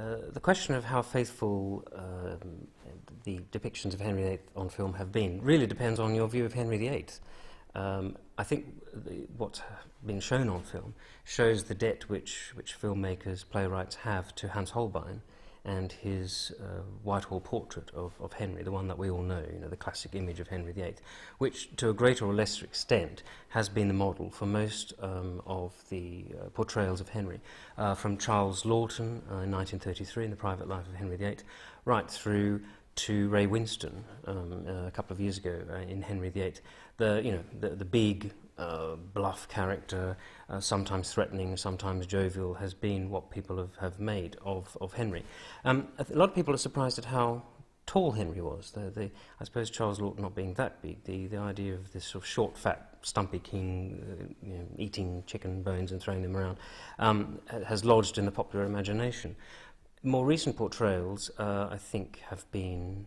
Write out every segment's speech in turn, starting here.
Uh, the question of how faithful um, the depictions of Henry VIII on film have been really depends on your view of Henry VIII. Um, I think the, what's been shown on film shows the debt which, which filmmakers, playwrights have to Hans Holbein, and his uh, Whitehall portrait of, of Henry, the one that we all know, you know, the classic image of Henry VIII, which to a greater or lesser extent has been the model for most um, of the uh, portrayals of Henry, uh, from Charles Lawton uh, in 1933 in The Private Life of Henry VIII, right through to Ray Winston um, uh, a couple of years ago uh, in Henry VIII. The you know the, the big uh, bluff character, uh, sometimes threatening, sometimes jovial, has been what people have, have made of of Henry. Um, a, lot of people are surprised at how tall Henry was. The, the, I suppose Charles Lawton not being that big, the, the idea of this sort of short, fat, stumpy king uh, you know, eating chicken bones and throwing them around um, has lodged in the popular imagination. more recent portrayals, uh, I think, have been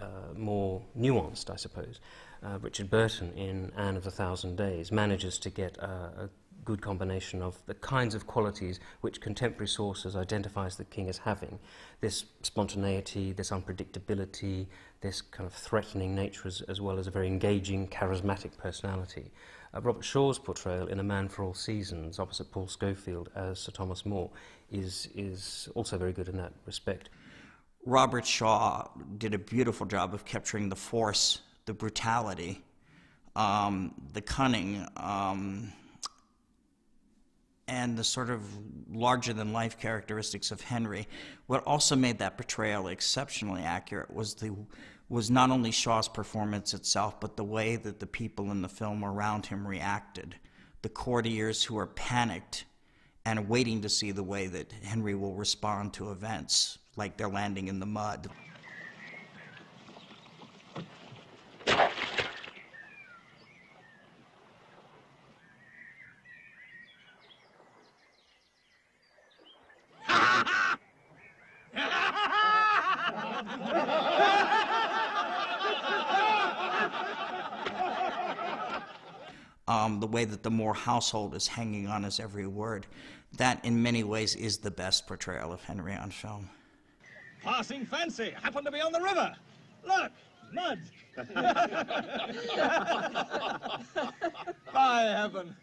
uh, more nuanced, I suppose. Uh, Richard Burton in Anne of the Thousand Days manages to get a, good combination of the kinds of qualities which contemporary sources identify as the king as having. This spontaneity, this unpredictability, this kind of threatening nature as, as well as a very engaging, charismatic personality. Uh, Robert Shaw's portrayal in A Man for All Seasons, opposite Paul Schofield as Sir Thomas More, is, is also very good in that respect. Robert Shaw did a beautiful job of capturing the force, the brutality, um, the cunning, um, and the sort of larger than life characteristics of Henry. What also made that portrayal exceptionally accurate was the was not only Shaw's performance itself, but the way that the people in the film around him reacted. The courtiers who are panicked and waiting to see the way that Henry will respond to events like they're landing in the mud. um, the way that the Moore household is hanging on his every word. That, in many ways, is the best portrayal of Henry on film. Passing fancy happened to be on the river. Look, mud. By heaven.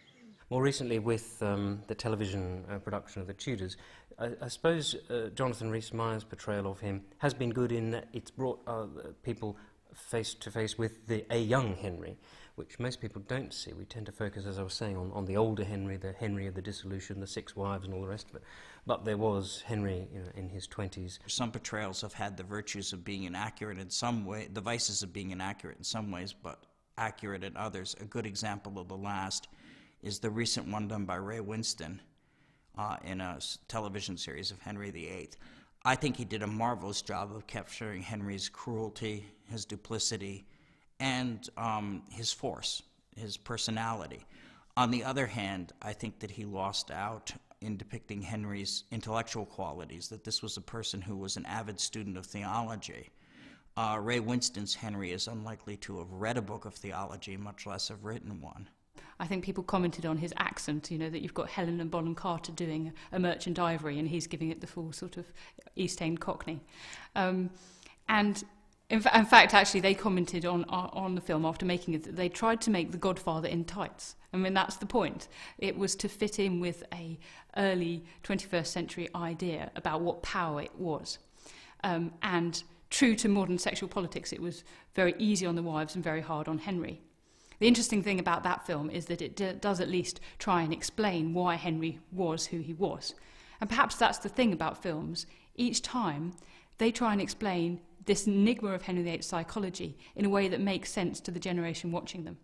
More recently, with um, the television uh, production of The Tudors, I, I suppose uh, Jonathan Rhys Meyers' portrayal of him has been good in that it's brought uh, people face to face with the, a young Henry which most people don't see. We tend to focus, as I was saying, on, on the older Henry, the Henry of the dissolution, the six wives, and all the rest of it. But there was Henry you know, in his 20s. Some portrayals have had the virtues of being inaccurate in some way, the vices of being inaccurate in some ways, but accurate in others. A good example of the last is the recent one done by Ray Winston uh, in a television series of Henry VIII. I think he did a marvelous job of capturing Henry's cruelty, his duplicity, and um, his force, his personality. On the other hand, I think that he lost out in depicting Henry's intellectual qualities, that this was a person who was an avid student of theology. Uh, Ray Winston's Henry is unlikely to have read a book of theology, much less have written one. I think people commented on his accent, you know, that you've got Helen and Bonham Carter doing a merchant ivory and he's giving it the full sort of East End Cockney. Um, and in, fa- in, fact, actually, they commented on, on, on the film after making it that they tried to make The Godfather in tights. I mean, that's the point. It was to fit in with a early 21st century idea about what power it was. Um, and true to modern sexual politics, it was very easy on the wives and very hard on Henry. The interesting thing about that film is that it d- does at least try and explain why Henry was who he was. And perhaps that's the thing about films. Each time, they try and explain this enigma of Henry VIII's psychology in a way that makes sense to the generation watching them.